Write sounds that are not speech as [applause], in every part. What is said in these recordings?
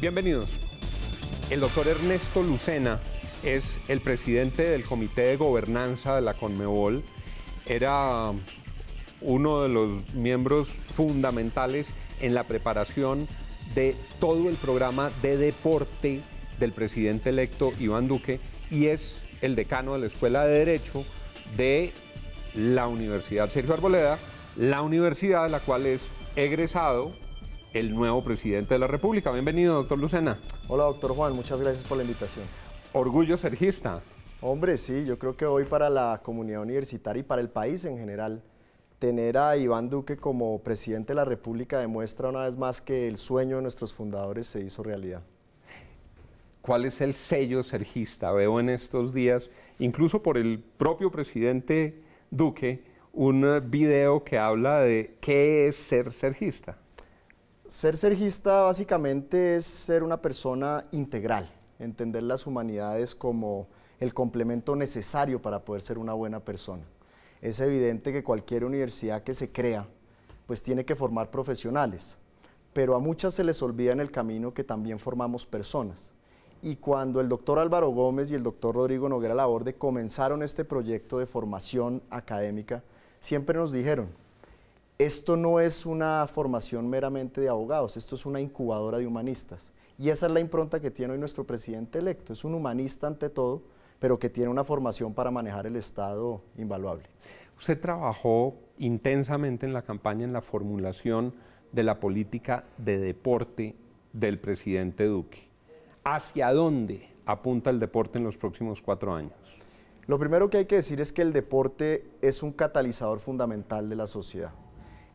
Bienvenidos. El doctor Ernesto Lucena es el presidente del Comité de Gobernanza de la Conmebol. Era uno de los miembros fundamentales en la preparación de todo el programa de deporte del presidente electo Iván Duque y es el decano de la Escuela de Derecho de la Universidad Sergio Arboleda, la universidad de la cual es egresado el nuevo presidente de la República. Bienvenido, doctor Lucena. Hola, doctor Juan, muchas gracias por la invitación. Orgullo sergista. Hombre, sí, yo creo que hoy para la comunidad universitaria y para el país en general, tener a Iván Duque como presidente de la República demuestra una vez más que el sueño de nuestros fundadores se hizo realidad. ¿Cuál es el sello sergista? Veo en estos días, incluso por el propio presidente Duque, un video que habla de qué es ser sergista. Ser sergista básicamente es ser una persona integral, entender las humanidades como el complemento necesario para poder ser una buena persona. Es evidente que cualquier universidad que se crea, pues tiene que formar profesionales, pero a muchas se les olvida en el camino que también formamos personas. Y cuando el doctor Álvaro Gómez y el doctor Rodrigo Noguera Laborde comenzaron este proyecto de formación académica, siempre nos dijeron, esto no es una formación meramente de abogados, esto es una incubadora de humanistas. Y esa es la impronta que tiene hoy nuestro presidente electo. Es un humanista ante todo, pero que tiene una formación para manejar el Estado invaluable. Usted trabajó intensamente en la campaña en la formulación de la política de deporte del presidente Duque. ¿Hacia dónde apunta el deporte en los próximos cuatro años? Lo primero que hay que decir es que el deporte es un catalizador fundamental de la sociedad.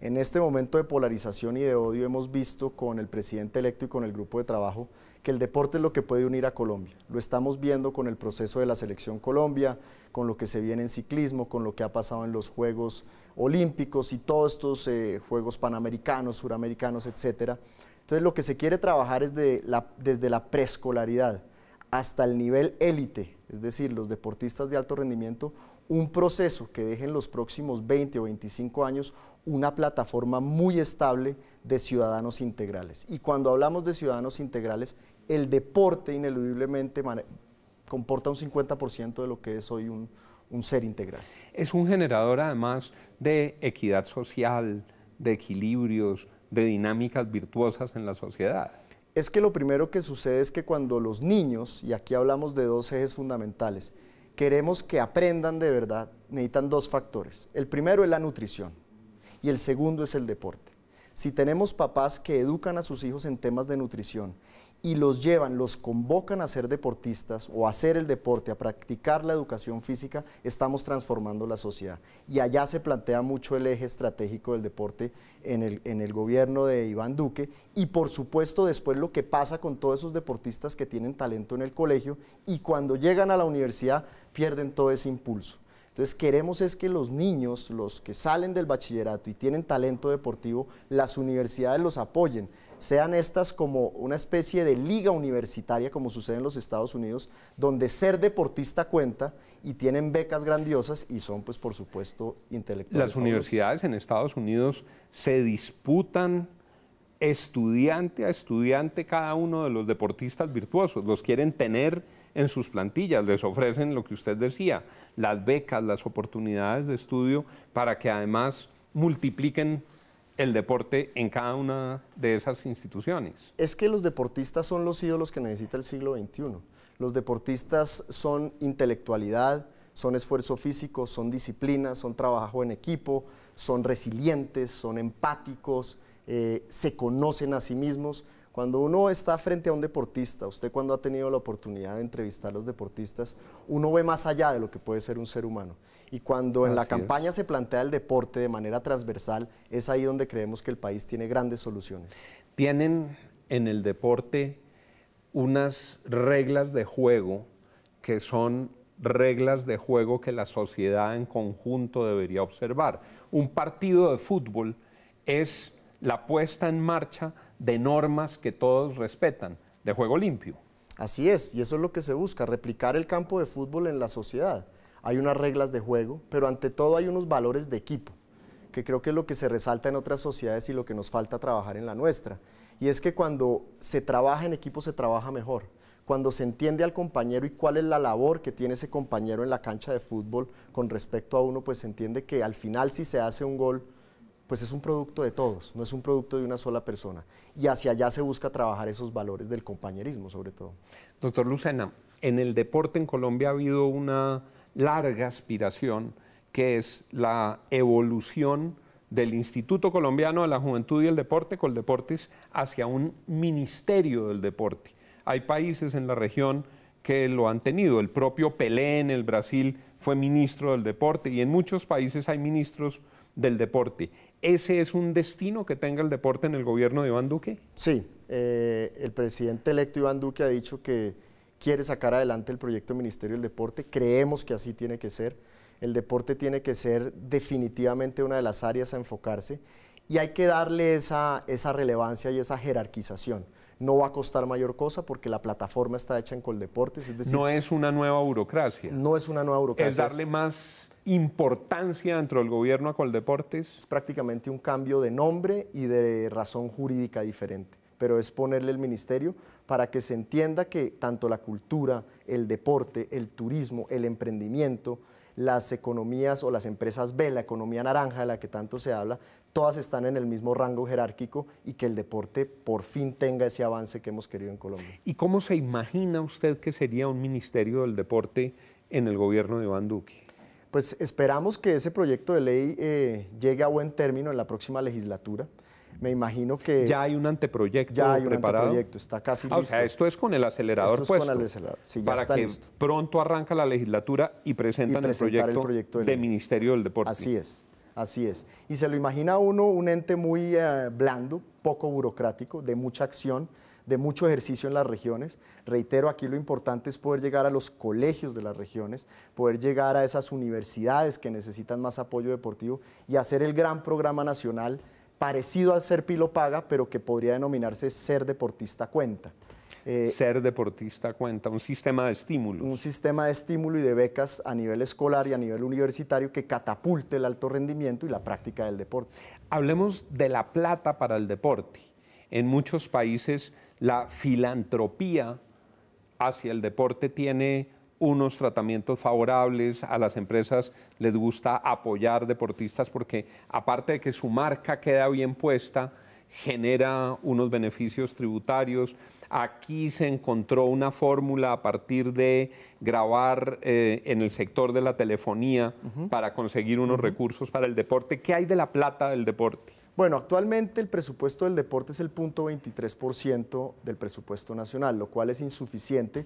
En este momento de polarización y de odio hemos visto con el presidente electo y con el grupo de trabajo que el deporte es lo que puede unir a Colombia. Lo estamos viendo con el proceso de la selección Colombia, con lo que se viene en ciclismo, con lo que ha pasado en los Juegos Olímpicos y todos estos eh, Juegos Panamericanos, Suramericanos, etc. Entonces lo que se quiere trabajar es la, desde la preescolaridad hasta el nivel élite, es decir, los deportistas de alto rendimiento un proceso que deje en los próximos 20 o 25 años una plataforma muy estable de ciudadanos integrales. Y cuando hablamos de ciudadanos integrales, el deporte ineludiblemente comporta un 50% de lo que es hoy un, un, ser integral. Es un generador además de equidad social, de equilibrios, de dinámicas virtuosas en la sociedad. Es que lo primero que sucede es que cuando los niños, y aquí hablamos de dos ejes fundamentales, queremos que aprendan de verdad, necesitan dos factores. El primero es la nutrición y el segundo es el deporte. Si tenemos papás que educan a sus hijos en temas de nutrición y los llevan, los convocan a ser deportistas o a hacer el deporte, a practicar la educación física, estamos transformando la sociedad. Y allá se plantea mucho el eje estratégico del deporte en el, en el gobierno de Iván Duque y por supuesto después lo que pasa con todos esos deportistas que tienen talento en el colegio y cuando llegan a la universidad pierden todo ese impulso. Entonces queremos es que los niños, los que salen del bachillerato y tienen talento deportivo, las universidades los apoyen, sean estas como una especie de liga universitaria como sucede en los Estados Unidos, donde ser deportista cuenta y tienen becas grandiosas y son pues por supuesto intelectuales. Las universidades en Estados Unidos se disputan estudiante a estudiante cada uno de los deportistas virtuosos, los quieren tener en sus plantillas, les ofrecen lo que usted decía, las becas, las oportunidades de estudio, para que además multipliquen el deporte en cada una de esas instituciones. Es que los deportistas son los ídolos que necesita el siglo XXI. Los deportistas son intelectualidad, son esfuerzo físico, son disciplina, son trabajo en equipo, son resilientes, son empáticos, eh, se conocen a sí mismos. Cuando uno está frente a un deportista, usted cuando ha tenido la oportunidad de entrevistar a los deportistas, uno ve más allá de lo que puede ser un ser humano. Y cuando en la campaña se plantea el deporte de manera transversal, es ahí donde creemos que el país tiene grandes soluciones. Tienen en el deporte unas reglas de juego que son reglas de juego que la sociedad en conjunto debería observar. Un partido de fútbol es la puesta en marcha de normas que todos respetan, de juego limpio. Así es, y eso es lo que se busca, replicar el campo de fútbol en la sociedad. Hay unas reglas de juego, pero ante todo hay unos valores de equipo, que creo que es lo que se resalta en otras sociedades y lo que nos falta trabajar en la nuestra. Y es que cuando se trabaja en equipo se trabaja mejor cuando se entiende al compañero y cuál es la labor que tiene ese compañero en la cancha de fútbol con respecto a uno, pues se entiende que al final si se hace un gol, pues es un producto de todos, no es un producto de una sola persona. Y hacia allá se busca trabajar esos valores del compañerismo, sobre todo. Doctor Lucena, en el deporte en Colombia ha habido una larga aspiración que es la evolución del Instituto Colombiano de la Juventud y el Deporte, con deportes, hacia un ministerio del deporte. Hay países en la región que lo han tenido. El propio Pelé en el Brasil fue ministro del deporte y en muchos países hay ministros del deporte. ¿Ese es un destino que tenga el deporte en el gobierno de Iván Duque? Sí, eh, el presidente electo Iván Duque ha dicho que quiere sacar adelante el proyecto Ministerio del Deporte, creemos que así tiene que ser. El deporte tiene que ser definitivamente una de las áreas a enfocarse y hay que darle esa, relevancia y esa jerarquización no va a costar mayor cosa porque la plataforma está hecha en Coldeportes. no es una nueva burocracia. No es una nueva burocracia. Es darle más importancia dentro del gobierno a Coldeportes. Es prácticamente un cambio de nombre y de razón jurídica diferente, pero es ponerle el ministerio para que se entienda que tanto la cultura, el deporte, el turismo, el emprendimiento, las economías o las empresas B, la economía naranja de la que tanto se habla, todas están en el mismo rango jerárquico y que el deporte por fin tenga ese avance que hemos querido en Colombia. ¿Y cómo se imagina usted que sería un ministerio del deporte en el gobierno de Iván Duque? Pues esperamos que ese proyecto de ley eh, llegue a buen término en la próxima legislatura me imagino que... Ya hay un anteproyecto Ya hay un anteproyecto, está casi ah, listo. esto es con el acelerador esto es con el acelerador, Para que pronto arranca la legislatura y presentan el proyecto, del de, Ministerio del Deporte. Así es, así es. Y se lo imagina uno un ente muy eh, blando, poco burocrático, de mucha acción, de mucho ejercicio en las regiones. Reitero, aquí lo importante es poder llegar a los colegios de las regiones, poder llegar a esas universidades que necesitan más apoyo deportivo y hacer el gran programa nacional parecido al ser pilopaga, pero que podría denominarse ser deportista cuenta. Eh, ser deportista cuenta, un sistema de estímulo. Un sistema de estímulo y de becas a nivel escolar y a nivel universitario que catapulte el alto rendimiento y la práctica del deporte. Hablemos de la plata para el deporte. En muchos países la filantropía hacia el deporte tiene unos tratamientos favorables, a las empresas les gusta apoyar deportistas porque aparte de que su marca queda bien puesta, genera unos beneficios tributarios. Aquí se encontró una fórmula a partir de grabar eh, en el sector de la telefonía para conseguir unos recursos para el deporte. ¿Qué hay de la plata del deporte? Bueno, actualmente el presupuesto del deporte es el punto 0.23% del presupuesto nacional, lo cual es insuficiente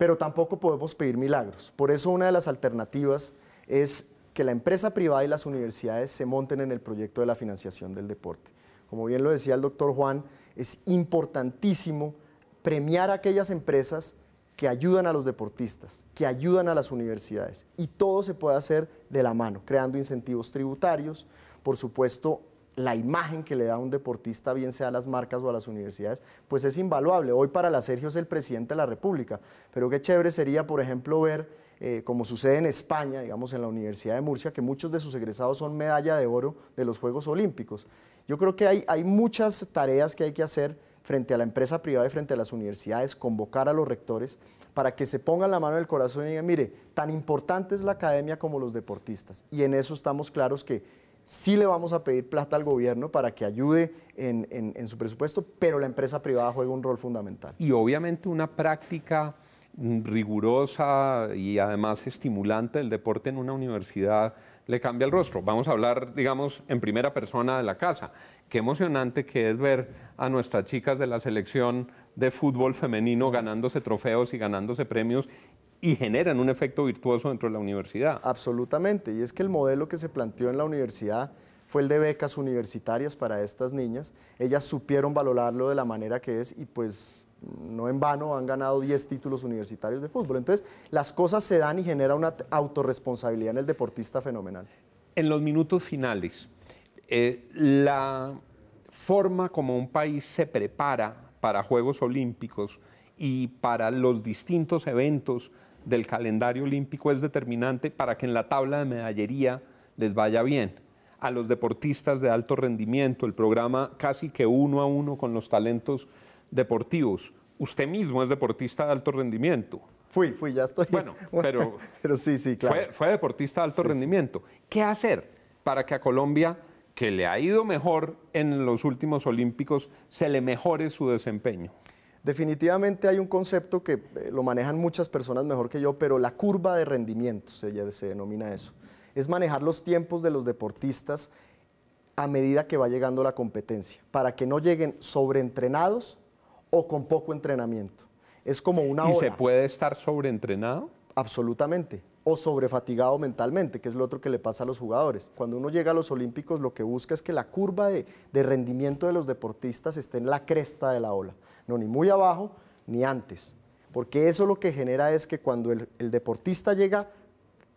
pero tampoco podemos pedir milagros. Por eso una de las alternativas es que la empresa privada y las universidades se monten en el proyecto de la financiación del deporte. Como bien lo decía el doctor Juan, es importantísimo premiar a aquellas empresas que ayudan a los deportistas, que ayudan a las universidades. Y todo se puede hacer de la mano, creando incentivos tributarios, por supuesto, la imagen que le da un deportista, bien sea a las marcas o a las universidades, pues es invaluable. Hoy para la Sergio es el presidente de la República, pero qué chévere sería, por ejemplo, ver, eh, como sucede en España, digamos en la Universidad de Murcia, que muchos de sus egresados son medalla de oro de los Juegos Olímpicos. Yo creo que hay, hay muchas tareas que hay que hacer frente a la empresa privada y frente a las universidades, convocar a los rectores para que se pongan la mano en el corazón y digan, mire, tan importante es la academia como los deportistas. Y en eso estamos claros que sí le vamos a pedir plata al gobierno para que ayude en, su presupuesto, pero la empresa privada juega un rol fundamental. Y obviamente una práctica rigurosa y además estimulante del deporte en una universidad le cambia el rostro. Vamos a hablar, digamos, en primera persona de la casa. Qué emocionante que es ver a nuestras chicas de la selección de fútbol femenino ganándose trofeos y ganándose premios y generan un efecto virtuoso dentro de la universidad. Absolutamente, y es que el modelo que se planteó en la universidad fue el de becas universitarias para estas niñas. Ellas supieron valorarlo de la manera que es y pues no en vano han ganado 10 títulos universitarios de fútbol. Entonces, las cosas se dan y genera una autorresponsabilidad en el deportista fenomenal. En los minutos finales, eh, la forma como un país se prepara para Juegos Olímpicos y para los distintos eventos del calendario olímpico es determinante para que en la tabla de medallería les vaya bien. A los deportistas de alto rendimiento, el programa casi que uno a uno con los talentos deportivos. Usted mismo es deportista de alto rendimiento. Fui, fui, ya estoy. Bueno, [laughs] pero, pero sí, sí, claro. Fue, deportista de alto rendimiento. ¿Qué hacer para que a Colombia, que le ha ido mejor en los últimos Olímpicos, se le mejore su desempeño? Definitivamente hay un concepto que eh, lo manejan muchas personas mejor que yo, pero la curva de rendimiento se, se denomina eso. Es manejar los tiempos de los deportistas a medida que va llegando la competencia, para que no lleguen sobreentrenados o con poco entrenamiento. Es como una ¿Y se puede estar sobreentrenado? Absolutamente o sobrefatigado mentalmente, que es lo otro que le pasa a los jugadores. Cuando uno llega a los Olímpicos, lo que busca es que la curva de, rendimiento de los deportistas esté en la cresta de la ola, no ni muy abajo ni antes, porque eso lo que genera es que cuando el, el deportista llega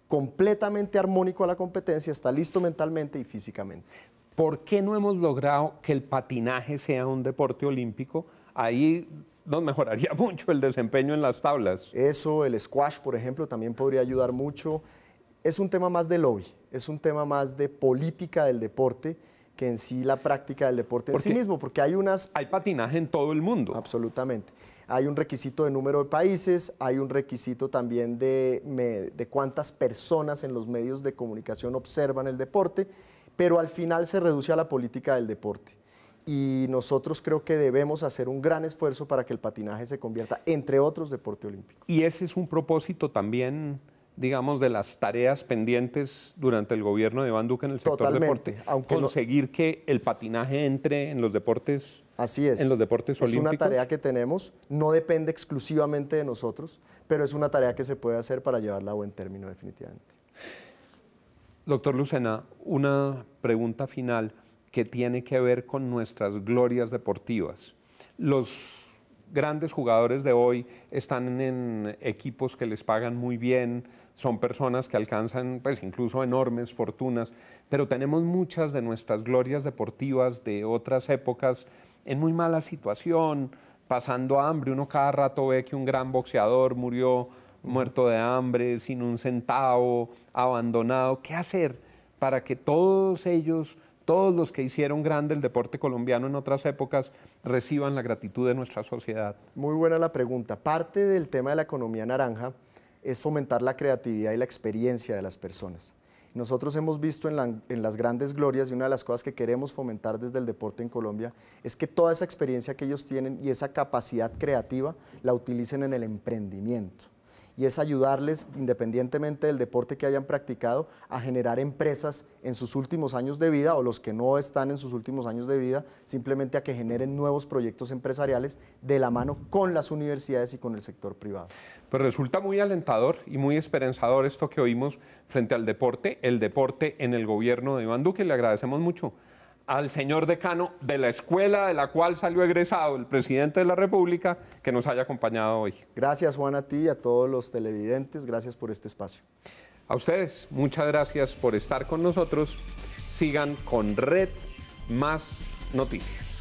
completamente armónico a la competencia, está listo mentalmente y físicamente. ¿Por qué no hemos logrado que el patinaje sea un deporte olímpico? Ahí ¿No mejoraría [laughs] mucho el desempeño en las tablas. Eso, el squash, por ejemplo, también podría ayudar mucho. Es un tema más de lobby, es un tema más de política del deporte que en sí la práctica del deporte en sí mismo, porque hay unas... Hay patinaje en todo el mundo. Absolutamente. Hay un requisito de número de países, hay un requisito también de, de cuántas personas en los medios de comunicación observan el deporte, pero al final se reduce a la política del deporte y nosotros creo que debemos hacer un gran esfuerzo para que el patinaje se convierta, entre otros, deporte olímpico. Y ese es un propósito también digamos, de las tareas pendientes durante el gobierno de Iván Duque en el sector deporte. conseguir que el patinaje entre en los deportes. Así es. En los deportes Es una tarea que tenemos, no depende exclusivamente de nosotros, pero es una tarea que se puede hacer para llevarla a buen término definitivamente. Doctor Lucena, una pregunta final que tiene que ver con nuestras glorias deportivas. Los grandes jugadores de hoy están en equipos que les pagan muy bien, son personas que alcanzan pues incluso enormes fortunas, pero tenemos muchas de nuestras glorias deportivas de otras épocas en muy mala situación, pasando hambre, uno cada rato ve que un gran boxeador murió muerto de hambre, sin un centavo, abandonado. ¿Qué hacer para que todos ellos todos los que hicieron grande el deporte colombiano en otras épocas reciban la gratitud de nuestra sociedad. Muy buena la pregunta. Parte del tema de la economía naranja es fomentar la creatividad y la experiencia de las personas. Nosotros hemos visto en, en, las grandes glorias y una de las cosas que queremos fomentar desde el deporte en Colombia es que toda esa experiencia que ellos tienen y esa capacidad creativa la utilicen en el emprendimiento y es ayudarles, independientemente del deporte que hayan practicado, a generar empresas en sus últimos años de vida o los que no están en sus últimos años de vida, simplemente a que generen nuevos proyectos empresariales de la mano con las universidades y con el sector privado. Pues resulta muy alentador y muy esperanzador esto que oímos frente al deporte, el deporte en el gobierno de Iván Duque. Le agradecemos mucho al señor decano de la escuela de la cual salió egresado el presidente de la República que nos haya acompañado hoy. Gracias Juan a ti y a todos los televidentes, gracias por este espacio. A ustedes, muchas gracias por estar con nosotros. Sigan con Red Más Noticias.